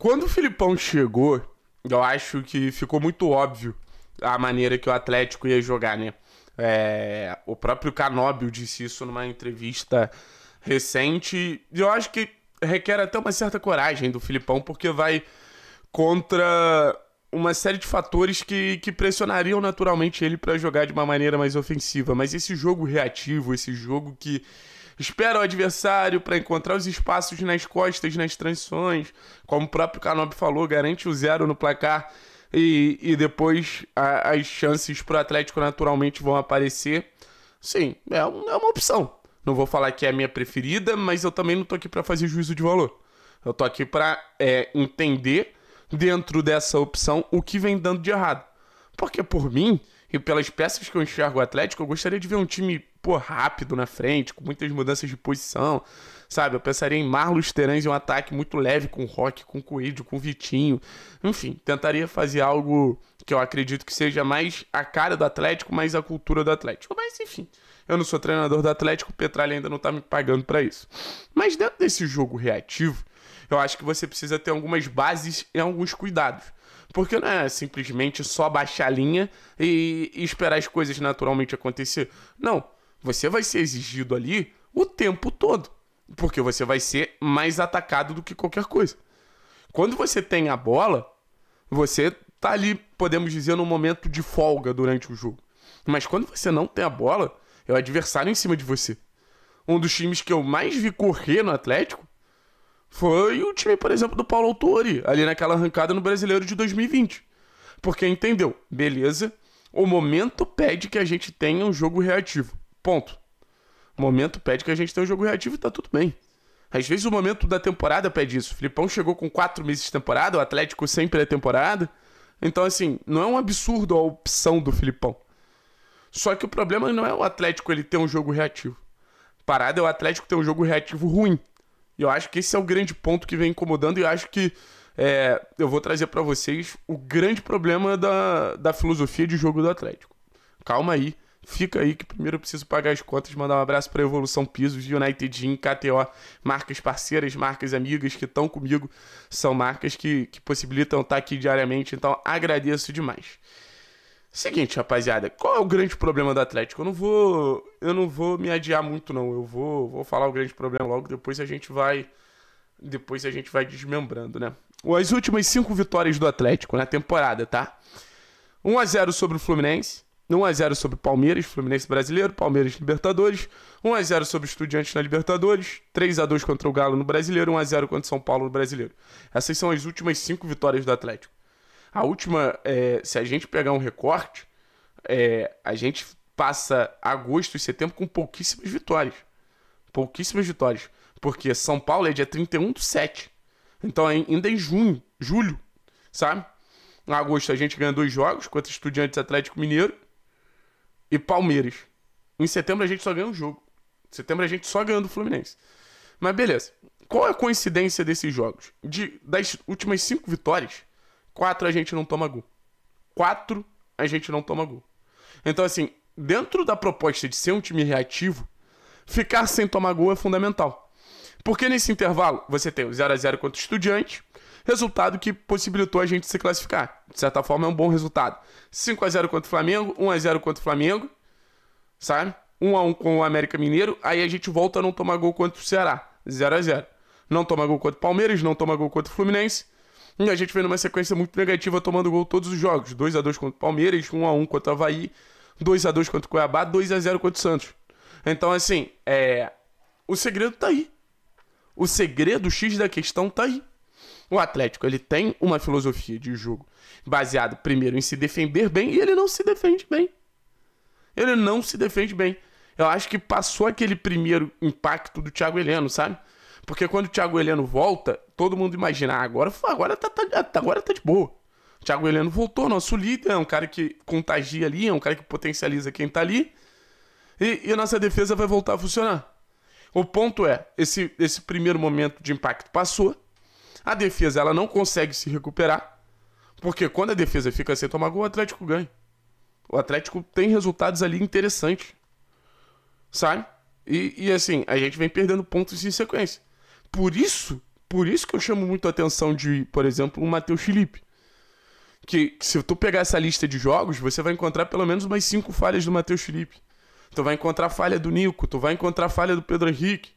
Quando o Filipão chegou, eu acho que ficou muito óbvio a maneira que o Atlético ia jogar, né? É, o próprio Canóbio disse isso numa entrevista recente. E eu acho que requer até uma certa coragem do Filipão, porque vai contra uma série de fatores que, que pressionariam naturalmente ele para jogar de uma maneira mais ofensiva. Mas esse jogo reativo, esse jogo que espera o adversário para encontrar os espaços nas costas, nas transições. Como o próprio Canop falou, garante o zero no placar e, e depois a, as chances para o Atlético naturalmente vão aparecer. Sim, é, é uma opção. Não vou falar que é a minha preferida, mas eu também não tô aqui para fazer juízo de valor. Eu tô aqui para é, entender dentro dessa opção o que vem dando de errado. Porque por mim e pelas peças que eu enxergo o Atlético, eu gostaria de ver um time pô, rápido na frente, com muitas mudanças de posição, sabe? Eu pensaria em Marlos Terãs e um ataque muito leve com Rock, com Coelho, com Vitinho. Enfim, tentaria fazer algo que eu acredito que seja mais a cara do Atlético, mais a cultura do Atlético. Mas enfim, eu não sou treinador do Atlético, o Petralha ainda não tá me pagando para isso. Mas dentro desse jogo reativo, eu acho que você precisa ter algumas bases e alguns cuidados. Porque não é simplesmente só baixar a linha e, e esperar as coisas naturalmente acontecer. Não, você vai ser exigido ali o tempo todo, porque você vai ser mais atacado do que qualquer coisa. Quando você tem a bola, você tá ali, podemos dizer, num momento de folga durante o jogo. Mas quando você não tem a bola, é o adversário em cima de você. Um dos times que eu mais vi correr no Atlético foi o time, por exemplo, do Paulo Autori, ali naquela arrancada no Brasileiro de 2020. Porque entendeu, beleza, o momento pede que a gente tenha um jogo reativo. Ponto. O momento pede que a gente tenha um jogo reativo e tá tudo bem. Às vezes o momento da temporada pede isso. O Filipão chegou com quatro meses de temporada, o Atlético sempre é temporada. Então, assim, não é um absurdo a opção do Filipão. Só que o problema não é o Atlético ele ter um jogo reativo. Parada é o Atlético ter um jogo reativo ruim. E eu acho que esse é o grande ponto que vem incomodando e eu acho que é, eu vou trazer para vocês o grande problema da, da filosofia de jogo do Atlético. Calma aí Fica aí que primeiro eu preciso pagar as contas, mandar um abraço para Evolução Pisos, United Gym, KTO, marcas parceiras, marcas amigas que estão comigo, são marcas que, que possibilitam estar tá aqui diariamente, então agradeço demais. Seguinte, rapaziada, qual é o grande problema do Atlético? Eu não vou, eu não vou me adiar muito não, eu vou, vou falar o grande problema logo, depois a gente vai depois a gente vai desmembrando, né? As últimas cinco vitórias do Atlético na temporada, tá? 1 a 0 sobre o Fluminense, 1x0 sobre Palmeiras, Fluminense Brasileiro, Palmeiras Libertadores. 1x0 sobre Estudiantes na Libertadores. 3x2 contra o Galo no Brasileiro. 1x0 contra São Paulo no Brasileiro. Essas são as últimas cinco vitórias do Atlético. A última, é, se a gente pegar um recorte, é, a gente passa agosto e setembro com pouquíssimas vitórias. Pouquíssimas vitórias. Porque São Paulo é dia 31 do 7. Então é, ainda é em junho, julho, sabe? Em agosto a gente ganha dois jogos contra Estudiantes Atlético Mineiro e Palmeiras. Em setembro a gente só ganha um jogo. Em setembro a gente só ganha do Fluminense. Mas beleza. Qual é a coincidência desses jogos? De, das últimas cinco vitórias, quatro a gente não toma gol. Quatro a gente não toma gol. Então, assim, dentro da proposta de ser um time reativo, ficar sem tomar gol é fundamental. Porque nesse intervalo você tem o 0x0 contra o Estudiante, Resultado que possibilitou a gente se classificar. De certa forma, é um bom resultado. 5 a 0 contra o Flamengo, 1 a 0 contra o Flamengo, sabe? 1 a 1 com o América Mineiro, aí a gente volta a não tomar gol contra o Ceará, 0 a 0. Não toma gol contra o Palmeiras, não toma gol contra o Fluminense. E a gente vem numa sequência muito negativa tomando gol todos os jogos. 2 a 2 contra o Palmeiras, 1 a 1 contra o Havaí, 2 a 2 contra o Cuiabá, 2 a 0 contra o Santos. Então assim, é, o segredo tá aí. O segredo o X da questão tá aí. O Atlético ele tem uma filosofia de jogo baseada primeiro em se defender bem e ele não se defende bem. Ele não se defende bem. Eu acho que passou aquele primeiro impacto do Thiago Heleno, sabe? Porque quando o Thiago Heleno volta, todo mundo imagina, ah, agora, agora, tá, tá, tá, agora tá de boa. O Thiago Heleno voltou, nosso líder, é um cara que contagia ali, é um cara que potencializa quem tá ali. E, e a nossa defesa vai voltar a funcionar. O ponto é, esse, esse primeiro momento de impacto passou a defesa ela não consegue se recuperar, porque quando a defesa fica sem tomar gol, o Atlético ganha. O Atlético tem resultados ali interessantes. Sabe? E, e assim, a gente vem perdendo pontos em sequência. Por isso, por isso que eu chamo muito a atenção de, por exemplo, o Matheus Felipe. Que, que, se tu pegar essa lista de jogos, você vai encontrar pelo menos umas cinco falhas do Matheus Felipe. Tu vai encontrar falha do Nico, tu vai encontrar falha do Pedro Henrique.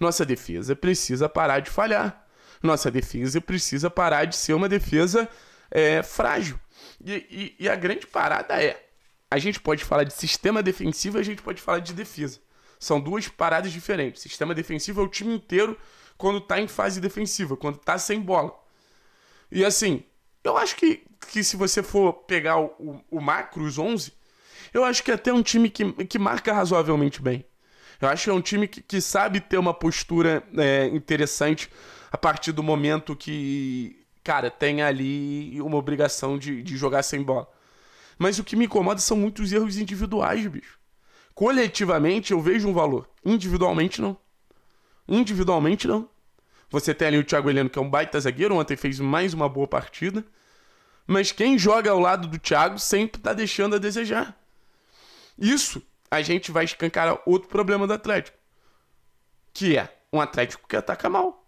Nossa defesa precisa parar de falhar. Nossa defesa precisa parar de ser uma defesa é, frágil. E, e, e a grande parada é: a gente pode falar de sistema defensivo e a gente pode falar de defesa. São duas paradas diferentes. Sistema defensivo é o time inteiro quando tá em fase defensiva, quando tá sem bola. E assim, eu acho que, que se você for pegar o, o, o macro, os 11, eu acho que é até um time que, que marca razoavelmente bem. Eu acho que é um time que, que sabe ter uma postura é, interessante a partir do momento que, cara, tem ali uma obrigação de, de jogar sem bola. Mas o que me incomoda são muitos erros individuais, bicho. Coletivamente eu vejo um valor, individualmente não. Individualmente não. Você tem ali o Thiago Heleno, que é um baita zagueiro, ontem fez mais uma boa partida. Mas quem joga ao lado do Thiago sempre tá deixando a desejar. Isso a gente vai escancarar outro problema do Atlético, que é um Atlético que ataca mal.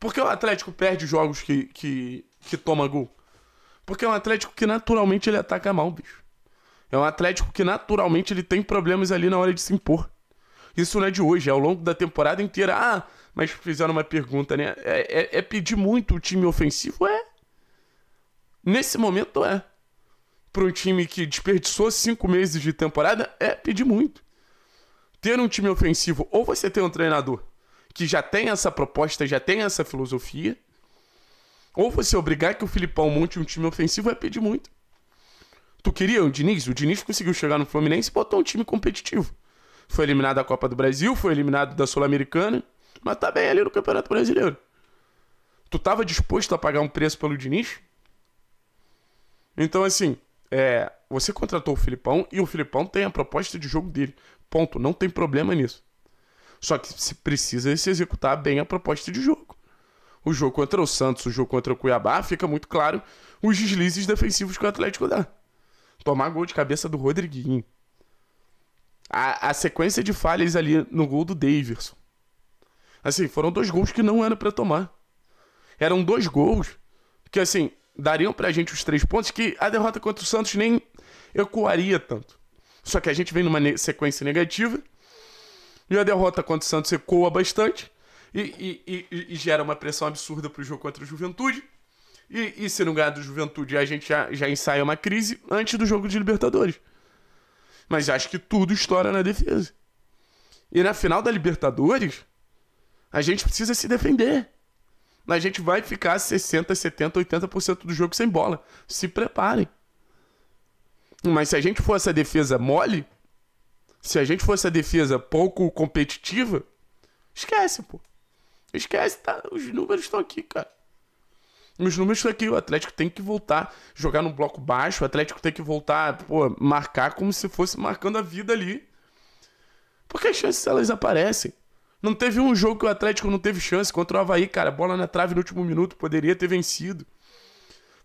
Por que o Atlético perde jogos que, que, que toma gol? Porque é um Atlético que naturalmente ele ataca mal, bicho. É um Atlético que naturalmente ele tem problemas ali na hora de se impor. Isso não é de hoje, é ao longo da temporada inteira. Ah, mas fizeram uma pergunta, né? É, é, é pedir muito o time ofensivo? É. Nesse momento é. Para um time que desperdiçou cinco meses de temporada, é pedir muito. Ter um time ofensivo, ou você tem um treinador que já tem essa proposta, já tem essa filosofia. Ou você obrigar que o Filipão monte um time ofensivo é pedir muito. Tu queria o Diniz? O Diniz conseguiu chegar no Fluminense e botou um time competitivo. Foi eliminado da Copa do Brasil, foi eliminado da Sul-Americana, mas tá bem ali no Campeonato Brasileiro. Tu tava disposto a pagar um preço pelo Diniz? Então, assim, é, você contratou o Filipão e o Filipão tem a proposta de jogo dele. Ponto. Não tem problema nisso. Só que se precisa se executar bem a proposta de jogo. O jogo contra o Santos, o jogo contra o Cuiabá, fica muito claro os deslizes defensivos que o Atlético dá. Tomar gol de cabeça do Rodriguinho. A, a sequência de falhas ali no gol do Davidson. Assim, foram dois gols que não eram para tomar. Eram dois gols que, assim, dariam pra gente os três pontos que a derrota contra o Santos nem ecoaria tanto. Só que a gente vem numa sequência negativa e a derrota contra o Santos ecoa bastante e, e, e, e gera uma pressão absurda para o jogo contra o Juventude. E, se não ganhar do Juventude, a gente já, já ensaia uma crise antes do jogo de Libertadores. Mas acho que tudo estoura na defesa. E na final da Libertadores, a gente precisa se defender. A gente vai ficar 60%, 70%, 80% do jogo sem bola. Se preparem. Mas se a gente for essa defesa mole, se a gente fosse a defesa pouco competitiva, esquece, pô. Esquece, tá? Os números estão aqui, cara. Os números estão aqui. O Atlético tem que voltar jogar no bloco baixo. O Atlético tem que voltar, pô, marcar como se fosse marcando a vida ali. Porque as chances elas aparecem. Não teve um jogo que o Atlético não teve chance contra o Havaí, cara. Bola na trave no último minuto, poderia ter vencido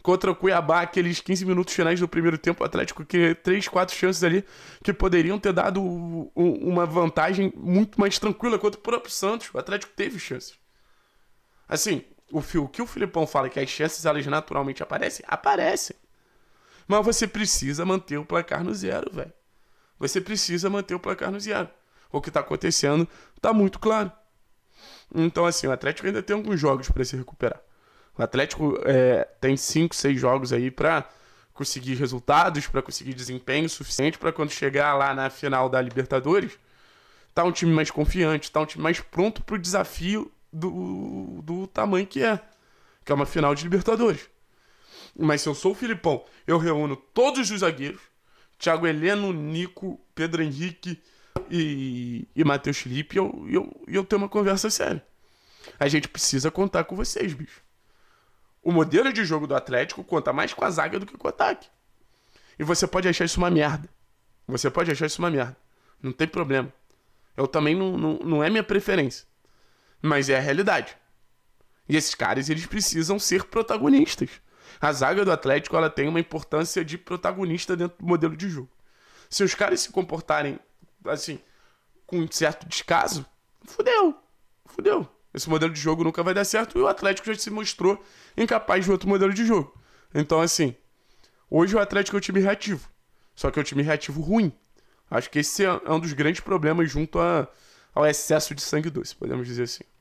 contra o Cuiabá, aqueles 15 minutos finais do primeiro tempo, o Atlético que três, quatro chances ali que poderiam ter dado uma vantagem muito mais tranquila contra o próprio Santos. O Atlético teve chances. Assim, o, que o Filipão fala que as chances elas naturalmente aparecem, aparecem. Mas você precisa manter o placar no zero, velho. Você precisa manter o placar no zero. O que está acontecendo está muito claro. Então, assim, o Atlético ainda tem alguns jogos para se recuperar. O Atlético é, tem cinco, seis jogos aí para conseguir resultados, para conseguir desempenho suficiente para quando chegar lá na final da Libertadores, tá um time mais confiante, tá um time mais pronto para o desafio do, do tamanho que é, que é uma final de Libertadores. Mas se eu sou o Filipão, eu reúno todos os zagueiros, Thiago Heleno, Nico, Pedro Henrique e, e Matheus Felipe, e eu, eu, eu tenho uma conversa séria. A gente precisa contar com vocês, bicho o modelo de jogo do Atlético conta mais com a zaga do que com o ataque. E você pode achar isso uma merda. Você pode achar isso uma merda. Não tem problema. Eu também não, não, não é minha preferência. Mas é a realidade. E esses caras, eles precisam ser protagonistas. A zaga do Atlético, ela tem uma importância de protagonista dentro do modelo de jogo. Se os caras se comportarem, assim, com um certo descaso, fudeu. Fudeu. Esse modelo de jogo nunca vai dar certo e o Atlético já se mostrou incapaz de outro modelo de jogo. Então, assim, hoje o Atlético é um time reativo. Só que é um time reativo ruim. Acho que esse é, é um dos grandes problemas junto a, ao excesso de sangue doce, podemos dizer assim.